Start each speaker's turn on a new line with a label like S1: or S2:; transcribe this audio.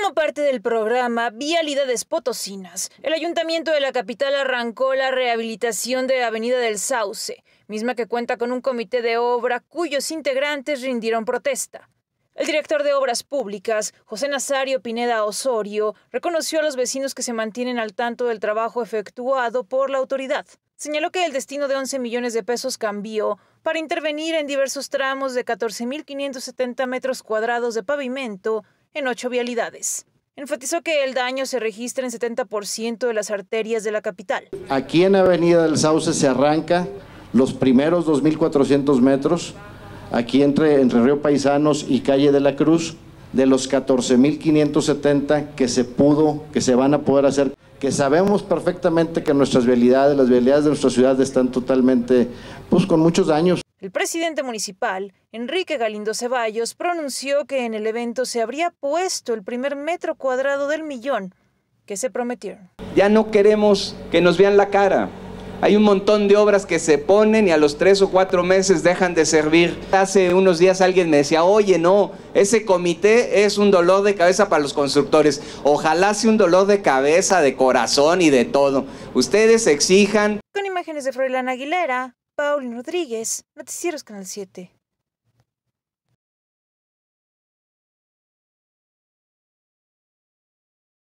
S1: Como parte del programa Vialidades Potosinas, el Ayuntamiento de la capital arrancó la rehabilitación de Avenida del Sauce, misma que cuenta con un comité de obra cuyos integrantes rindieron protesta. El director de Obras Públicas, José Nazario Pineda Osorio, reconoció a los vecinos que se mantienen al tanto del trabajo efectuado por la autoridad. Señaló que el destino de 11 millones de pesos cambió para intervenir en diversos tramos de 14.570 metros cuadrados de pavimento en ocho vialidades. Enfatizó que el daño se registra en 70% de las arterias de la capital.
S2: Aquí en Avenida del Sauce se arranca los primeros 2.400 metros, aquí entre, entre Río Paisanos y Calle de la Cruz, de los 14.570 que se pudo, que se van a poder hacer, que sabemos perfectamente que nuestras vialidades, las vialidades de nuestra ciudad están totalmente, pues con muchos daños.
S1: El presidente municipal, Enrique Galindo Ceballos, pronunció que en el evento se habría puesto el primer metro cuadrado del millón que se prometió.
S3: Ya no queremos que nos vean la cara. Hay un montón de obras que se ponen y a los tres o cuatro meses dejan de servir. Hace unos días alguien me decía, oye, no, ese comité es un dolor de cabeza para los constructores. Ojalá sea un dolor de cabeza, de corazón y de todo. Ustedes exijan.
S1: Con imágenes de Froilán Aguilera, Paulin Rodríguez, Noticieros Canal
S2: 7.